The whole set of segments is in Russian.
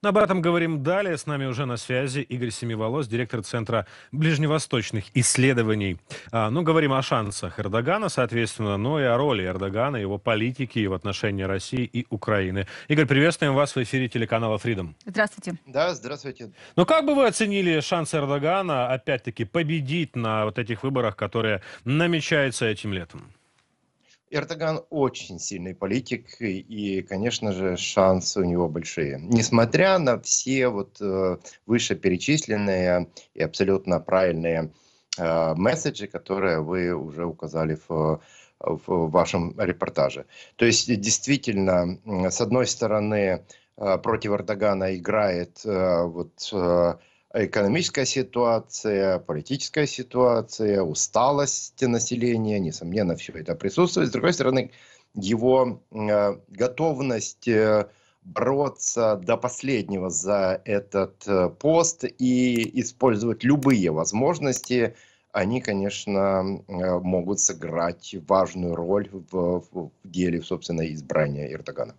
Ну, об этом говорим далее. С нами уже на связи Игорь Семиволос, директор Центра ближневосточных исследований. А, ну, говорим о шансах Эрдогана, соответственно, но и о роли Эрдогана, его политики в отношении России и Украины. Игорь, приветствуем вас в эфире телеканала Freedom. Здравствуйте. Да, здравствуйте. Ну, как бы вы оценили шансы Эрдогана, опять-таки, победить на вот этих выборах, которые намечаются этим летом? Эрдоган очень сильный политик, и, конечно же, шансы у него большие. Несмотря на все вот э, вышеперечисленные и абсолютно правильные э, месседжи, которые вы уже указали в, в вашем репортаже. То есть, действительно, с одной стороны, э, против Эрдогана играет вот экономическая ситуация, политическая ситуация, усталость населения, несомненно, все это присутствует. С другой стороны, его э, готовность э, бороться до последнего за этот э, пост и использовать любые возможности, они, конечно, могут сыграть важную роль в, деле, собственно, избрания Эрдогана.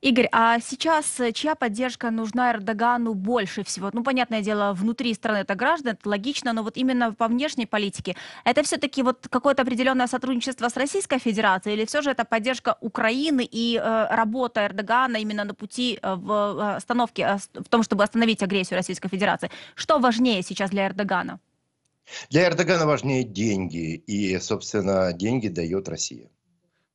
Игорь, а сейчас э, чья поддержка нужна Эрдогану больше всего? Ну, понятное дело, внутри страны это граждан, это логично, но вот именно по внешней политике. Это все-таки вот какое-то определенное сотрудничество с Российской Федерацией или все же это поддержка Украины и э, работа Эрдогана именно на пути э, в э, остановке, в том, чтобы остановить агрессию Российской Федерации? Что важнее сейчас для Эрдогана? Для Эрдогана важнее деньги, и, собственно, деньги дает Россия.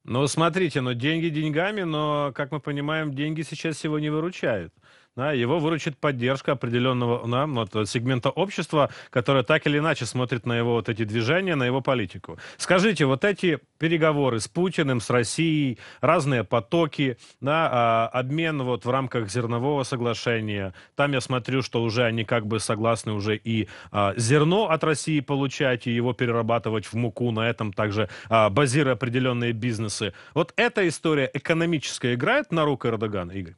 Ну, смотрите, но ну, деньги деньгами, но, как мы понимаем, деньги сейчас его не выручают да, его выручит поддержка определенного да, вот, сегмента общества, которое так или иначе смотрит на его вот эти движения, на его политику. Скажите, вот эти переговоры с Путиным, с Россией, разные потоки, да, а, обмен вот в рамках зернового соглашения, там я смотрю, что уже они как бы согласны уже и а, зерно от России получать, и его перерабатывать в муку, на этом также а, базируя определенные бизнесы. Вот эта история экономическая играет на руку Эрдогана, Игорь?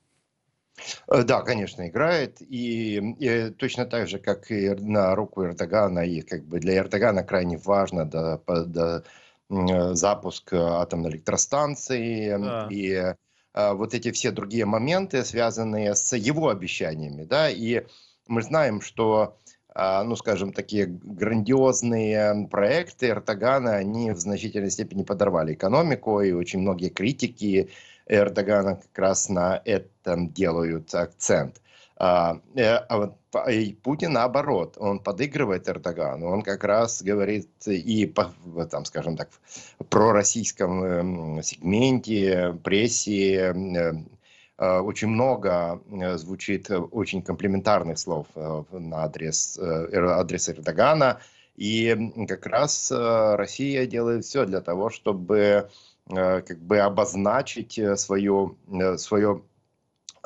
Э, да, конечно, играет. И, и точно так же, как и на руку Эрдогана, и как бы для Эрдогана крайне важно до, до, до запуск э, атомной электростанции да. и а, вот эти все другие моменты, связанные с его обещаниями, да, и мы знаем, что а, ну, скажем, такие грандиозные проекты Эртогана, они в значительной степени подорвали экономику, и очень многие критики Эрдогана как раз на этом делают акцент. А, э, а и Путин наоборот, он подыгрывает Эрдогану, он как раз говорит и по, там, скажем так, пророссийском эм, сегменте, прессе, эм, э, очень много э, звучит очень комплиментарных слов на адрес, адрес Эрдогана – и как раз э, Россия делает все для того, чтобы э, как бы обозначить э, свое, свое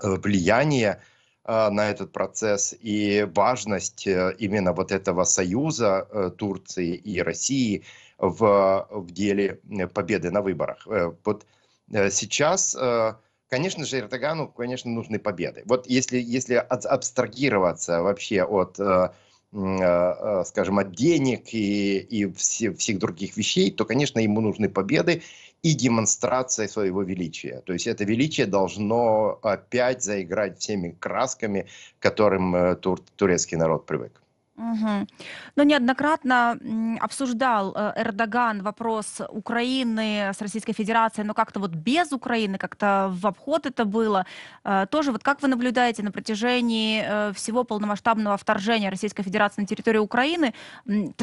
влияние на этот процесс и важность именно вот этого союза Турции и России в, в деле победы на выборах. Вот сейчас, конечно же, Эрдогану, конечно, нужны победы. Вот если, если абстрагироваться вообще от Э, э, скажем, от денег и, и все, всех других вещей, то, конечно, ему нужны победы и демонстрация своего величия. То есть это величие должно опять заиграть всеми красками, к которым э, тур, турецкий народ привык. Угу. Но неоднократно обсуждал э, Эрдоган вопрос Украины с Российской Федерацией, но как-то вот без Украины, как-то в обход это было. Э, тоже вот как вы наблюдаете на протяжении э, всего полномасштабного вторжения Российской Федерации на территорию Украины,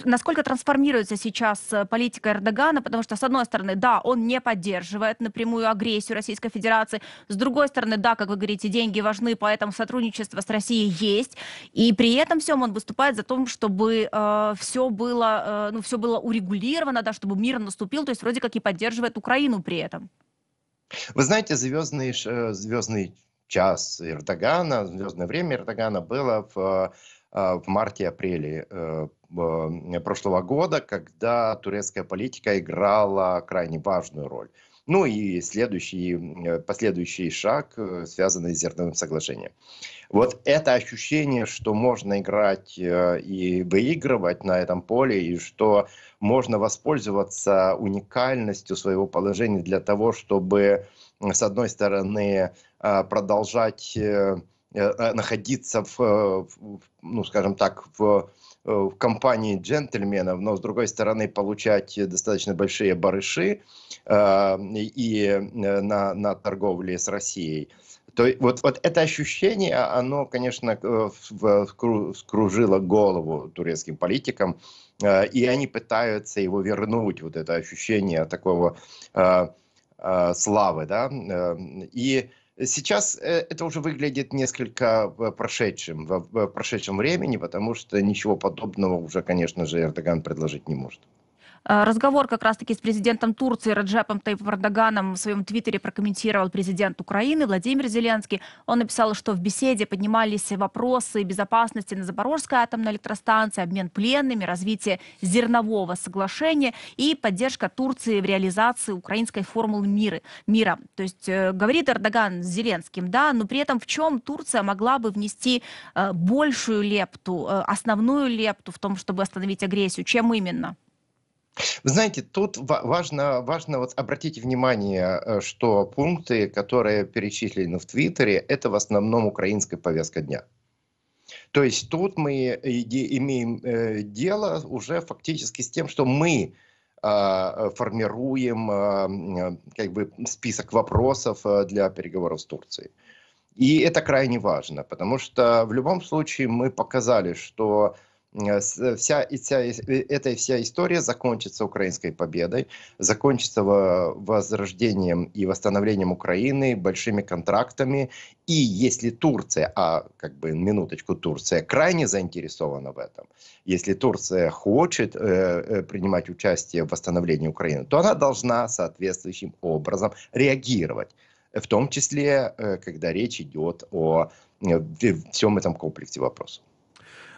насколько трансформируется сейчас политика Эрдогана, потому что, с одной стороны, да, он не поддерживает напрямую агрессию Российской Федерации, с другой стороны, да, как вы говорите, деньги важны, поэтому сотрудничество с Россией есть, и при этом всем он выступает за том, чтобы э, все было, э, ну, все было урегулировано, да, чтобы мир наступил, то есть вроде как и поддерживает Украину при этом. Вы знаете, звездный, э, звездный час Эрдогана, звездное время Эрдогана было в, э, в марте-апреле э, прошлого года, когда турецкая политика играла крайне важную роль. Ну и следующий, э, последующий шаг, э, связанный с зерновым соглашением. Вот это ощущение, что можно играть э, и выигрывать на этом поле, и что можно воспользоваться уникальностью своего положения для того, чтобы, с одной стороны, продолжать находиться в, ну, скажем так, в Э, в компании джентльменов, но с другой стороны получать достаточно большие барыши э, и э, на, на торговле с Россией. То есть вот, вот это ощущение, оно, конечно, э, скружило голову турецким политикам, э, и они пытаются его вернуть, вот это ощущение такого э, славы, да, и Сейчас э, это уже выглядит несколько э, прошедшим, в прошедшем времени, потому что ничего подобного уже, конечно же, Эрдоган предложить не может. Э, разговор как раз-таки с президентом Турции Раджепом Тайп Эрдоганом в своем твиттере прокомментировал президент Украины Владимир Зеленский. Он написал, что в беседе поднимались вопросы безопасности на Запорожской атомной электростанции, обмен пленными, развитие зернового соглашения и поддержка Турции в реализации украинской формулы мира. мира. То есть э, говорит Эрдоган с Зеленским, да, но при этом в чем Турция могла бы внести э, большую лепту, основную лепту в том, чтобы остановить агрессию? Чем именно? Вы знаете, тут важно, важно вот обратить внимание, э, что пункты, которые перечислены в Твиттере, это в основном украинская повестка дня. То есть тут мы э, имеем э, дело уже фактически с тем, что мы а, формируем а, как бы список вопросов для переговоров с Турцией. И это крайне важно, потому что в любом случае мы показали, что Э, э, вся, и вся э, эта вся история закончится украинской победой, закончится возрождением и восстановлением Украины, большими контрактами. И если Турция, а как бы минуточку, Турция крайне заинтересована в этом, если Турция хочет э, принимать участие в восстановлении Украины, то она должна соответствующим образом реагировать в том числе, когда речь идет о всем этом комплексе вопросов.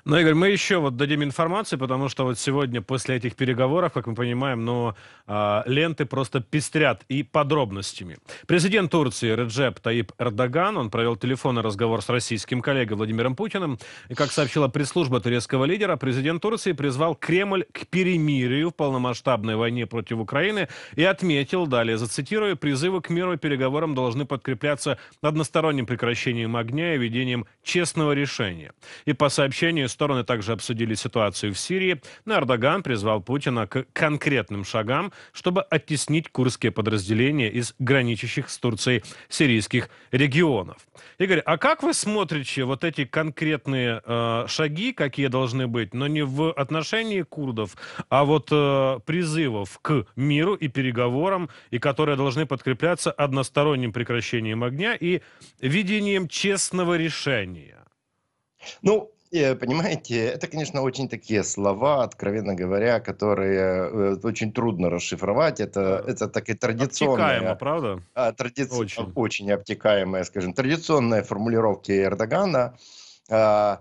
Ну, Игорь, мы еще вот дадим информацию, потому что вот сегодня после этих переговоров, как мы понимаем, ну, э, ленты просто пестрят и подробностями. Президент Турции Реджеп Таип Эрдоган, он провел телефонный разговор с российским коллегой Владимиром Путиным. И, как сообщила пресс-служба турецкого лидера, президент Турции призвал Кремль к перемирию в полномасштабной войне против Украины и отметил, далее зацитирую, призывы к миру и переговорам должны подкрепляться односторонним прекращением огня и ведением честного решения. И по сообщению Стороны также обсудили ситуацию в Сирии, но Эрдоган призвал Путина к конкретным шагам, чтобы оттеснить курские подразделения из граничащих с Турцией сирийских регионов. Игорь, а как вы смотрите вот эти конкретные э, шаги, какие должны быть, но не в отношении курдов, а вот э, призывов к миру и переговорам, и которые должны подкрепляться односторонним прекращением огня и видением честного решения? Ну, Э, понимаете, это, конечно, очень такие слова, откровенно говоря, которые э, очень трудно расшифровать. Это, а, это такая традиционная... Обтекаемо, правда? А, тради... очень. очень обтекаемая, скажем, традиционная формулировки Эрдогана. А,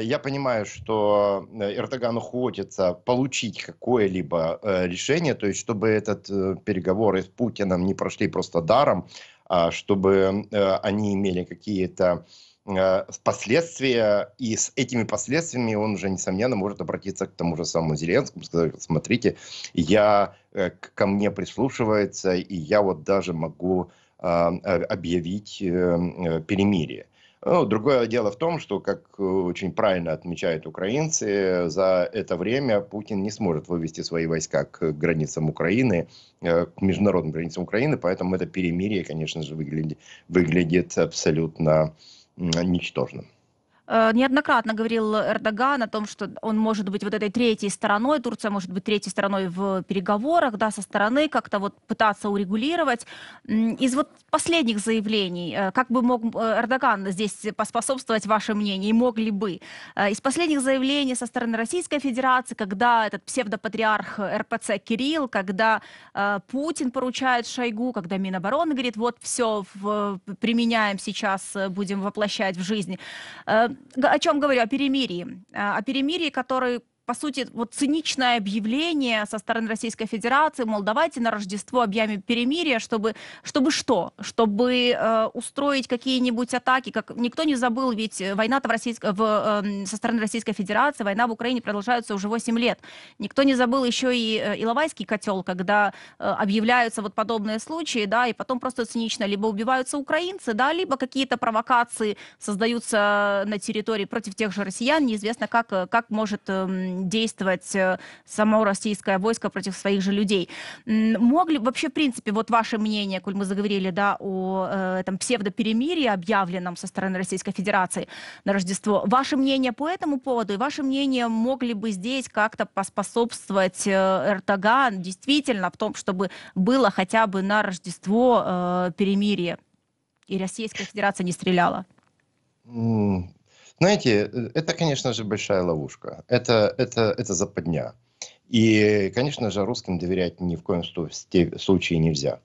я понимаю, что э, Эрдогану хочется получить какое-либо решение, то есть чтобы этот переговоры с Путиным не прошли просто даром, а чтобы они имели какие-то Э, впоследствии, и с этими последствиями он уже, несомненно, может обратиться к тому же самому Зеленскому, сказать, смотрите, я, э, ко мне прислушивается, и я вот даже могу а, а, объявить э, перемирие. Ну, другое дело в том, что, как очень правильно отмечают украинцы, за это время Путин не сможет вывести свои войска к границам Украины, к международным границам Украины, поэтому это перемирие, конечно же, выглядит, выглядит абсолютно э, ничтожным. Э, неоднократно говорил Эрдоган о том, что он может быть вот этой третьей стороной, Турция может быть третьей стороной в переговорах, да, со стороны как-то вот пытаться урегулировать. Из вот последних заявлений, э, как бы мог э, Эрдоган здесь поспособствовать ваше мнение, и мог бы? Из последних заявлений со стороны Российской Федерации, когда этот псевдопатриарх РПЦ Кирилл, когда Путин поручает Шойгу, когда Минобороны говорит, вот все, применяем сейчас, будем воплощать в жизнь о чем говорю, о перемирии. А, о перемирии, который по сути, вот циничное объявление со стороны Российской Федерации, мол, давайте на Рождество объявим перемирие, чтобы, чтобы что? Чтобы э, устроить какие-нибудь атаки, как никто не забыл, ведь э, война-то в Российск... в, э, со стороны Российской Федерации, война в Украине продолжается уже 8 лет. Никто не забыл еще и э, Иловайский котел, когда э, объявляются вот подобные случаи, да, и потом просто цинично либо убиваются украинцы, да, либо какие-то провокации создаются на территории против тех же россиян, неизвестно как, э, как может э, действовать э, само российское войско против своих же людей. Могли вообще, в принципе, вот ваше мнение, коль мы заговорили, да, о э, этом псевдоперемирии, объявленном со стороны Российской Федерации на Рождество, ваше мнение по этому поводу и ваше мнение могли бы здесь как-то поспособствовать э, Эрдоган действительно в том, чтобы было хотя бы на Рождество перемирие и Российская Федерация не стреляла? Знаете, э, это, конечно же, большая ловушка. Это, это, это западня. И, конечно же, русским доверять ни в коем случае нельзя.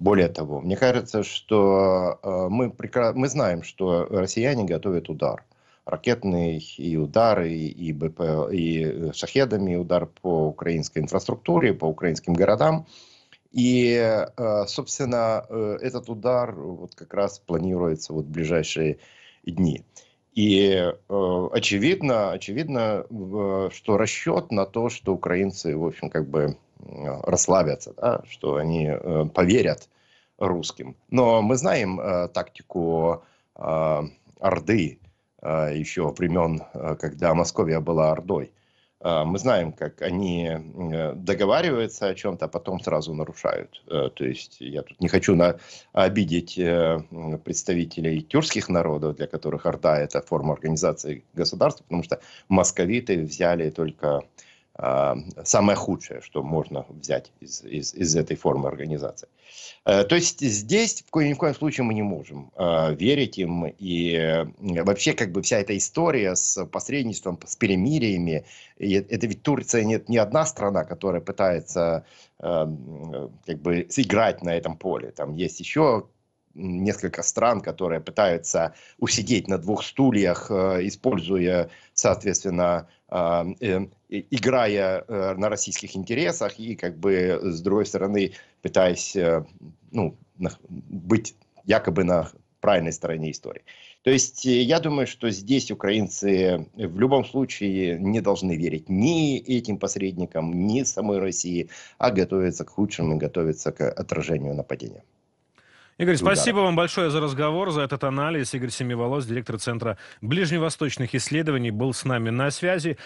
Более того, мне кажется, что э, мы, мы знаем, что россияне готовят удар. Ракетные и удары, и, БП, э, и шахедами, и удар по украинской инфраструктуре, по украинским городам. И, собственно, этот удар вот как раз планируется вот в ближайшие дни. И э, очевидно, очевидно, э, что расчет на то, что украинцы, в общем, как бы э, расслабятся, да, что они э, поверят русским. Но мы знаем э, тактику э, Орды э, еще времен, э, когда Московия была Ордой. Э, мы знаем, как они э, договариваются о чем-то, а потом сразу нарушают. Э, то есть я тут не хочу на, обидеть представителей тюркских народов, для которых Орда – это форма организации государства, потому что московиты взяли только а, самое худшее, что можно взять из, из, из этой формы организации. Э, то есть здесь в коем, ни в коем случае мы не можем э, верить им. И э, вообще как бы вся эта история с посредничеством, с перемириями, это ведь Турция нет не одна страна, которая пытается как бы сыграть на этом поле. Там есть еще несколько стран, которые пытаются усидеть на двух стульях, э, используя, соответственно, а, э, играя э, на российских интересах и, как бы, с другой стороны, пытаясь ну, быть якобы на правильной стороне истории. То есть я думаю, что здесь украинцы в любом случае не должны верить ни этим посредникам, ни самой России, а готовятся к худшему и готовятся к отражению нападения. Игорь, спасибо вам большое за разговор, за этот анализ. Игорь Семиволос, директор Центра ближневосточных исследований, был с нами на связи.